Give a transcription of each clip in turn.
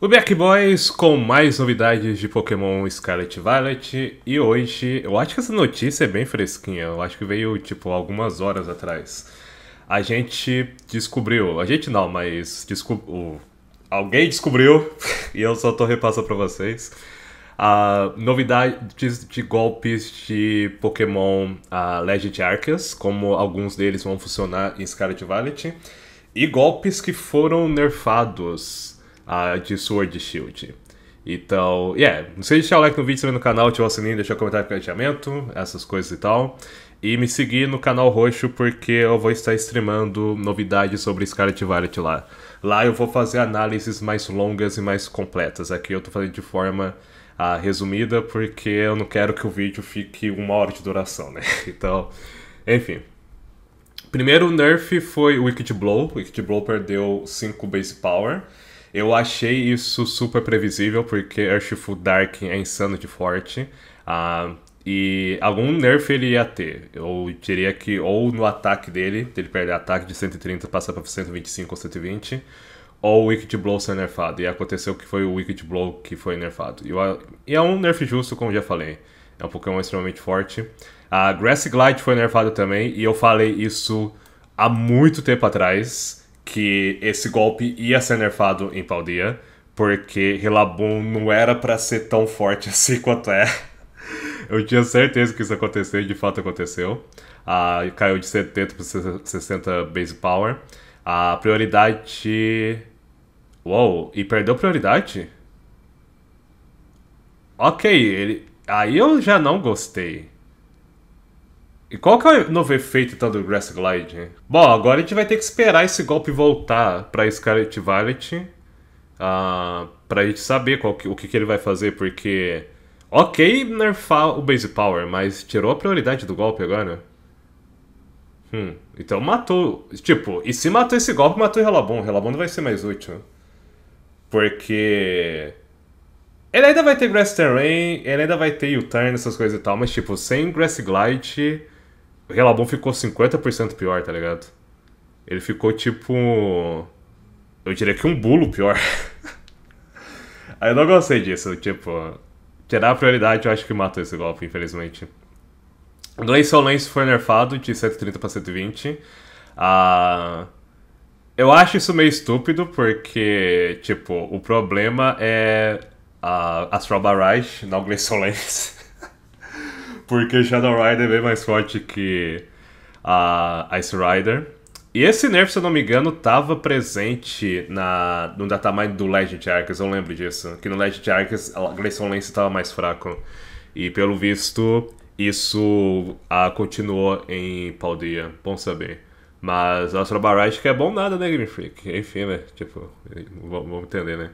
O Back Boys com mais novidades de Pokémon Scarlet Violet e hoje, eu acho que essa notícia é bem fresquinha, eu acho que veio tipo algumas horas atrás. A gente descobriu, a gente não, mas alguém descobriu e eu só tô repassando para vocês. Uh, novidades de golpes de Pokémon uh, Legend Arceus, como alguns deles vão funcionar em Scarlet Violet, e golpes que foram nerfados uh, de Sword Shield. Então, yeah, não sei de deixar o like no vídeo, se também no canal, ativar o sininho, deixar o comentário de planejamento, essas coisas e tal. E me seguir no canal roxo porque eu vou estar streamando novidades sobre Scarlet Violet lá. Lá eu vou fazer análises mais longas e mais completas. Aqui eu tô fazendo de forma ah, resumida porque eu não quero que o vídeo fique uma hora de duração, né? Então, enfim. Primeiro nerf foi o Wicked Blow. O Wicked Blow perdeu 5 base power. Eu achei isso super previsível, porque Urshifu Dark é insano de forte. Uh, e algum nerf ele ia ter. Eu diria que ou no ataque dele, ele perde ataque de 130 passa para 125 ou 120, ou o Wicked Blow ser nerfado. E aconteceu que foi o Wicked Blow que foi nerfado. E é um nerf justo, como já falei. É um Pokémon extremamente forte. A ah, Grass Glide foi nerfado também, e eu falei isso há muito tempo atrás que esse golpe ia ser nerfado em Paldia, porque Hilabum não era para ser tão forte assim quanto é. Eu tinha certeza que isso aconteceu e de fato aconteceu. Ah, caiu de 70 para 60 base power. A prioridade. Uou, e perdeu prioridade? Ok, ele... aí eu já não gostei. E qual que é o novo efeito então do Grass Glide? Bom, agora a gente vai ter que esperar esse golpe voltar pra Scarlet Violet. Uh, pra gente saber que, o que, que, ele vai fazer, porque... Ok nerfar o Base Power, mas tirou a prioridade do golpe agora. Hum, então matou... Tipo, e se matou esse golpe, matou o Relabon. Relabon não vai ser mais útil. Porque... Ele ainda vai ter Grass Terrain, ele ainda vai ter U-Turn, essas coisas e tal, mas tipo, sem Grass Glide Relabon ficou 50% pior, tá ligado? Ele ficou tipo. Eu diria que um bulo pior. Aí eu não gostei disso, tipo. Tirar a prioridade eu acho que matou esse golpe, infelizmente. Glace Lance foi nerfado de 130 para 120. Ah. Eu acho isso meio estúpido, porque, tipo, o problema é a Astral Barrage, não Glacial Lens. porque Shadow Rider é bem mais forte que a Ice Rider. E esse nerf, se eu não me engano, tava presente na, no datamine do Legend Arceus, eu lembro disso. Que no Legend Arceus a Grayson Lance estava mais fraco. E pelo visto, isso ah, continuou em Paldia. Bom saber. Mas Astro Barrage que é bom nada, né, Green Freak? Enfim, né? Tipo, vamos entender, né?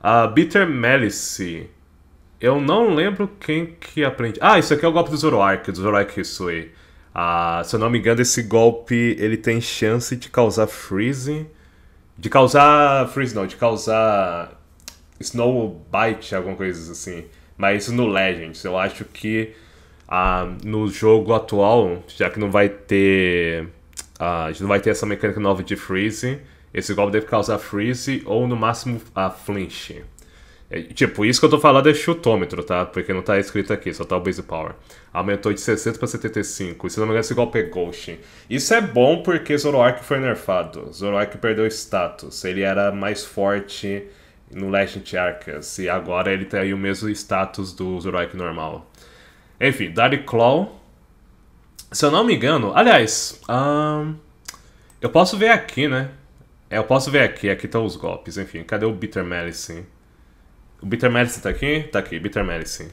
A ah, Bitter Malice eu não lembro quem que aprende. Ah, isso aqui é o golpe do Zoroark, do Zoroark Hisui. Ah, se eu não me engano, esse golpe ele tem chance de causar freeze. De causar. Freeze não, de causar. Snow Bite, alguma coisa assim. Mas isso no Legends. Eu acho que ah, no jogo atual, já que não vai ter. Ah, não vai ter essa mecânica nova de freeze. Esse golpe deve causar freeze ou no máximo a flinch. É, tipo, isso que eu tô falando é chutômetro, tá? Porque não tá escrito aqui, só tá o base power. Aumentou de 60 pra 75. Isso não me engano, é igual Pegoshin. Isso é bom porque Zoroark foi nerfado. Zoroark perdeu status. Ele era mais forte no Legend Arcas. E agora ele tem o mesmo status do Zoroark normal. Enfim, Daddy Claw. Se eu não me engano. Aliás, um, eu posso ver aqui, né? É, eu posso ver aqui. Aqui estão os golpes. Enfim, cadê o Bitter Medicine? O Bitter Medicine tá aqui? Tá aqui, Bitter Medicine.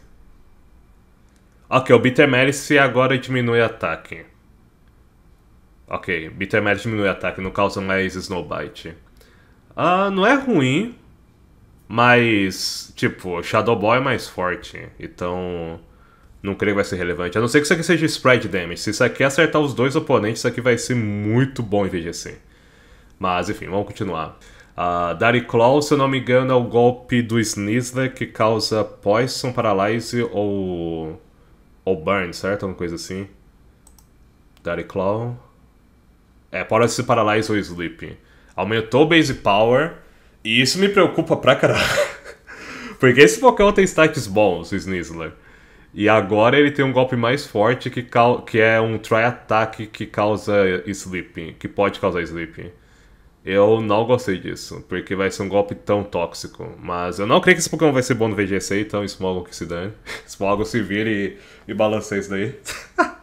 Ok, o Bitter Medicine agora diminui ataque. Ok, Bitter Medicine diminui ataque, não causa mais Snowbite. Ah, não é ruim, mas, tipo, Shadow Ball é mais forte, então não creio que vai ser relevante. A não ser que isso aqui seja spread damage. Se isso aqui acertar os dois oponentes, isso aqui vai ser muito bom em VGC. Mas, enfim, vamos continuar. Uh, Daddy Claw, se eu não me engano, é o golpe do Sneasler que causa Poison, Paralyze ou. ou Burn, certo? Alguma coisa assim. Daddy Claw. É, Paralyze, Paralyze ou Sleep. Aumentou o Base Power e isso me preocupa pra caralho. Porque esse Pokémon tem stats bons, o Sneasler. E agora ele tem um golpe mais forte que, que é um try attack que causa Sleep. que pode causar sleeping. Eu não gostei disso, porque vai ser um golpe tão tóxico. Mas eu não creio que esse Pokémon vai ser bom no VGC, então Smoggle que se dane. Smoggle se vira e, e balanceie isso daí.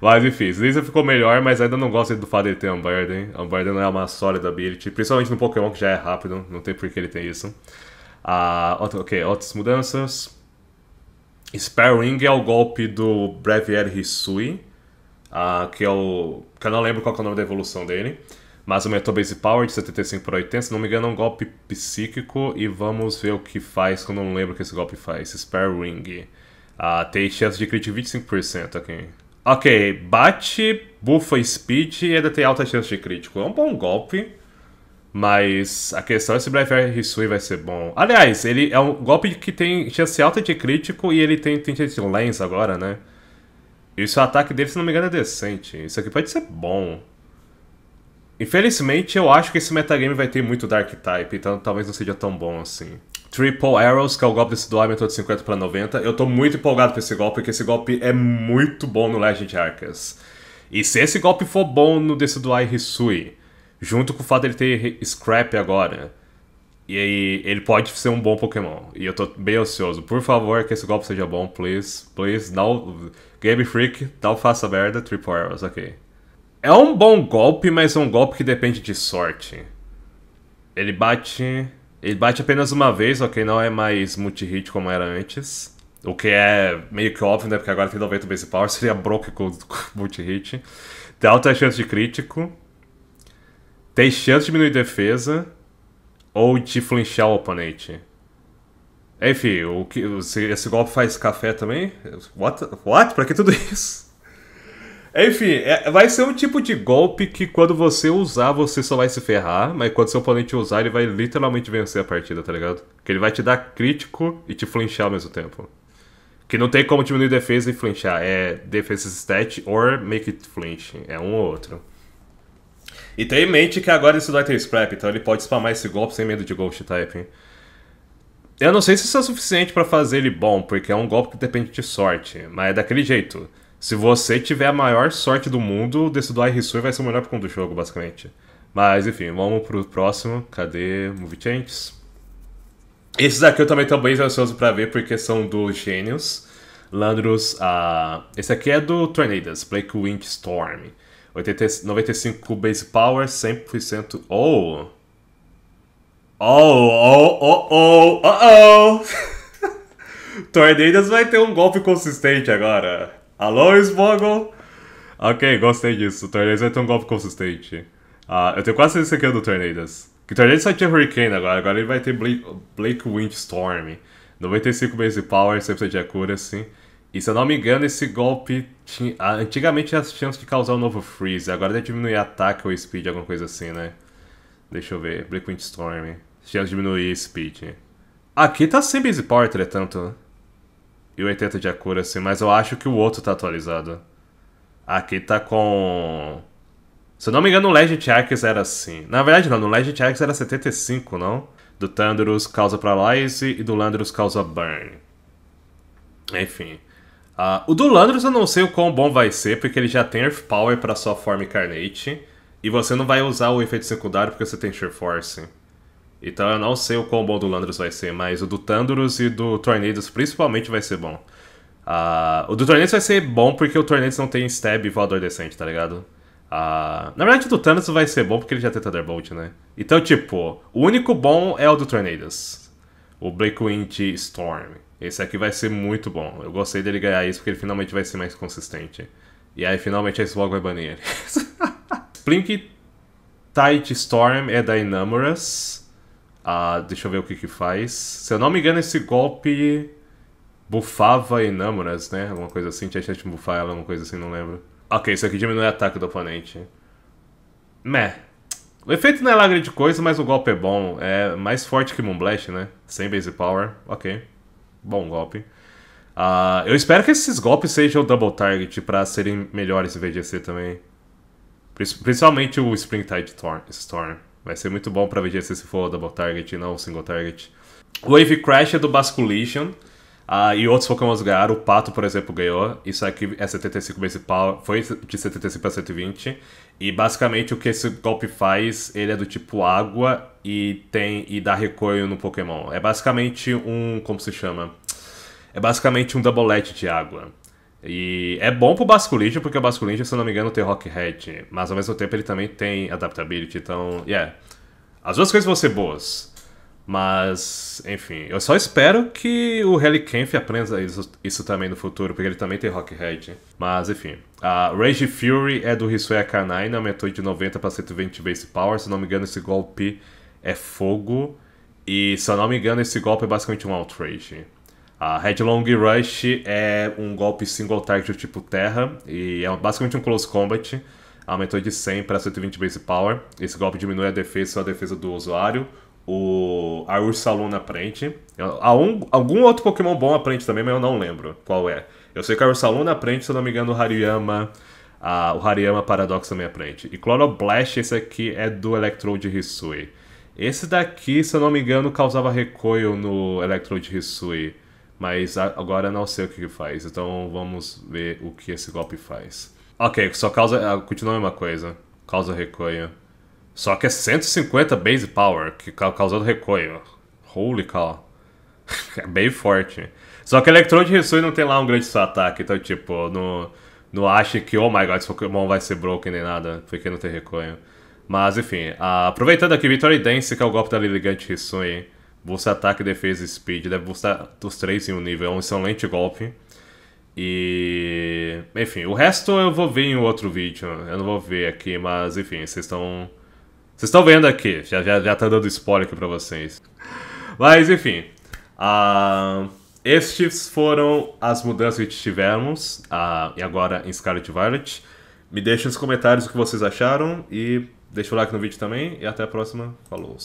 mas enfim, Lisa ficou melhor, mas ainda não gosto do fato de ter Umberden. Umberden não é uma sólida ability, principalmente no Pokémon que já é rápido, não tem por que ele tem isso. Ah, ok, outras mudanças. Sparring é o golpe do Breviary Hisui, ah, que é o. que eu não lembro qual é o nome da evolução dele. Mas aumentou base power de 75 para 80, se não me engano é um golpe psíquico. E vamos ver o que faz, que eu não lembro o que esse golpe faz. Spare Ring. Ah, tem chance de crítico 25% Ok, bate, bufa speed e ainda tem alta chance de crítico. É um bom golpe. Mas a questão é se Braveheart Hisui vai ser bom. Aliás, ele é um golpe que tem chance alta de crítico e ele tem, chance de lens agora, né? E se o ataque dele, se não me engano, é decente. Isso aqui pode ser bom. Infelizmente, eu acho que esse metagame vai ter muito Dark Type, então talvez não seja tão bom assim. Triple Arrows, que é o golpe desse dual, de 50 para 90. Eu tô muito empolgado com esse golpe, porque esse golpe é muito bom no Legend Arcas. E se esse golpe for bom no Decidueye Hisui, junto com o fato dele ter Scrap agora, e aí ele pode ser um bom Pokémon. E eu tô bem ansioso. Por favor, que esse golpe seja bom, please. Please, não... Game Freak, não faça merda. Triple Arrows, ok. É um bom golpe, mas é um golpe que depende de sorte. Ele bate. Ele bate apenas uma vez, ok? Não é mais multi-hit como era antes. O que é meio que óbvio, né? Porque agora tem 90 base power, seria broken com, com multi-hit. Tem alta chance de crítico. Tem chance de diminuir defesa. Ou de flinchar o oponente. Enfim, o que, esse golpe faz café também? What? What? Pra que tudo isso? Enfim, é, vai ser um tipo de golpe que quando você usar, você só vai se ferrar, mas quando seu oponente usar, ele vai literalmente vencer a partida, tá ligado? Que ele vai te dar crítico e te flinchar ao mesmo tempo. Que não tem como diminuir defesa e flinchar. É defesa stat or make it flinch. É um ou outro. E tem em mente que agora isso vai ter scrap, então ele pode spamar esse golpe sem medo de ghost type Eu não sei se isso é suficiente para fazer ele bom, porque é um golpe que depende de sorte, mas é daquele jeito. Se você tiver a maior sorte do mundo, desse do Risui vai ser o melhor Pokémon do jogo, basicamente. Mas enfim, vamos pro próximo. Cadê Movichantes? Esses aqui eu também tô bem ansioso pra ver, porque são do Gênios. Landros, uh... esse aqui é do Tornadas, Blake Wind Storm. 80... 95 base power, 100%. Oh! Oh, oh, oh, oh, oh, oh! Tornadas vai ter um golpe consistente agora. Alô, Smoggle! Ok, gostei disso. O Tornados vai ter um golpe consistente. Ah, eu tenho quase certeza que é do Tornados. Que Tornados só tinha Hurricane agora, agora ele vai ter Blake, Blake Windstorm. 95 base power, precisa de accuracy. E se eu não me engano, esse golpe tinha, ah, antigamente tinha as chances de causar um novo freeze, agora deve diminuir ataque ou speed, alguma coisa assim, né? Deixa eu ver, Blake Windstorm. Chance de diminuir speed. Aqui tá sem base power, entretanto e 80 de accuracy, assim, mas eu acho que o outro tá atualizado. Aqui tá com... Se eu não me engano, no Legend Axe era assim. Na verdade, não. No Legend Axe era 75, não? Do Thunderous causa Paralyze e do Landorus causa Burn. Enfim. Uh, o do Landorus eu não sei o quão bom vai ser, porque ele já tem Earth Power para sua forma Incarnate. E você não vai usar o efeito secundário porque você tem Sheer Force. Então eu não sei o quão bom do Landros vai ser, mas o do Thunderous e do Tornadus principalmente vai ser bom. Uh, o do Tornadus vai ser bom porque o Tornadus não tem stab e voador decente, tá ligado? Uh, na verdade, o do Thanos vai ser bom porque ele já tem Thunderbolt, né? Então, tipo, o único bom é o do Tornadus. O Blackwind Storm. Esse aqui vai ser muito bom. Eu gostei dele ganhar isso porque ele finalmente vai ser mais consistente. E aí, finalmente, a Swag vai banir ele. Splink Tight Storm é da Inamorous. Ah, deixa eu ver o que que faz. Se eu não me engano, esse golpe bufava enamoras né? Alguma coisa assim, tinha chance de bufar ela, alguma coisa assim, não lembro. Ok, isso aqui diminui o ataque do oponente. Meh. O efeito não é lagre de coisa, mas o golpe é bom. É mais forte que Moonblast, né? Sem base power. Ok. Bom golpe. Uh, eu espero que esses golpes sejam double target para serem melhores em VGC também. Principalmente o Springtide Storm. Vai ser muito bom pra ver se for double target e não single target. Wave Crash é do Basculation. Uh, e outros Pokémon ganharam. O Pato, por exemplo, ganhou. Isso aqui é 75 Base Power. Foi de 75 para 120. E basicamente o que esse golpe faz, ele é do tipo água e tem e dá recolho no Pokémon. É basicamente um. Como se chama? É basicamente um double de água. E é bom pro Basculation, porque o Basculation, se eu não me engano, tem Rock Hat, mas ao mesmo tempo ele também tem Adaptability, então, yeah. As duas coisas vão ser boas. Mas, enfim, eu só espero que o Relicanth aprenda isso, isso, também no futuro, porque ele também tem Rock Mas, enfim. A Rage Fury é do Hisuya Kanai, aumentou de 90 para 120 base power. Se não me engano, esse golpe é fogo. E, se eu não me engano, esse golpe é basicamente um outrage. A Headlong Rush é um golpe single target tipo terra e é basicamente um close combat. Aumentou de 100 para 120 base power. Esse golpe diminui a defesa ou a defesa do usuário. O, a na frente. É, há um, algum outro Pokémon bom na frente também, mas eu não lembro qual é. Eu sei que a Ursalu na frente, se eu não me engano, o Hariyama. o Hariyama Paradox também na frente. E Chloroblast, esse aqui é do Electrode Hisui. Esse daqui, se eu não me engano, causava recoil no Electrode Hisui. Mas agora não sei o que faz, então vamos ver o que esse golpe faz. Ok, só causa. Ah, continua a mesma coisa. Causa recolha. Só que é 150 base power, que causando recolho. Holy cow. é bem forte. Só que Electron de Ressui não tem lá um grande seu ataque, então tipo, não, não ache que, oh my god, esse Pokémon vai ser broken nem nada, porque não tem recolho. Mas enfim, uh, aproveitando aqui, Victory Dance, que é o golpe da Liligante Rissui você ataque, defesa e speed. Deve boostar os três em um nível. É um excelente golpe. E. Enfim, o resto eu vou ver em outro vídeo. Eu não vou ver aqui, mas enfim, vocês estão. Vocês estão vendo aqui. Já, já, já tá dando spoiler aqui pra vocês. Mas enfim. Uh, estes foram as mudanças que tivemos. Uh, e agora em Scarlet Violet. Me deixem nos comentários o que vocês acharam. E deixa o like no vídeo também. E até a próxima. Falou!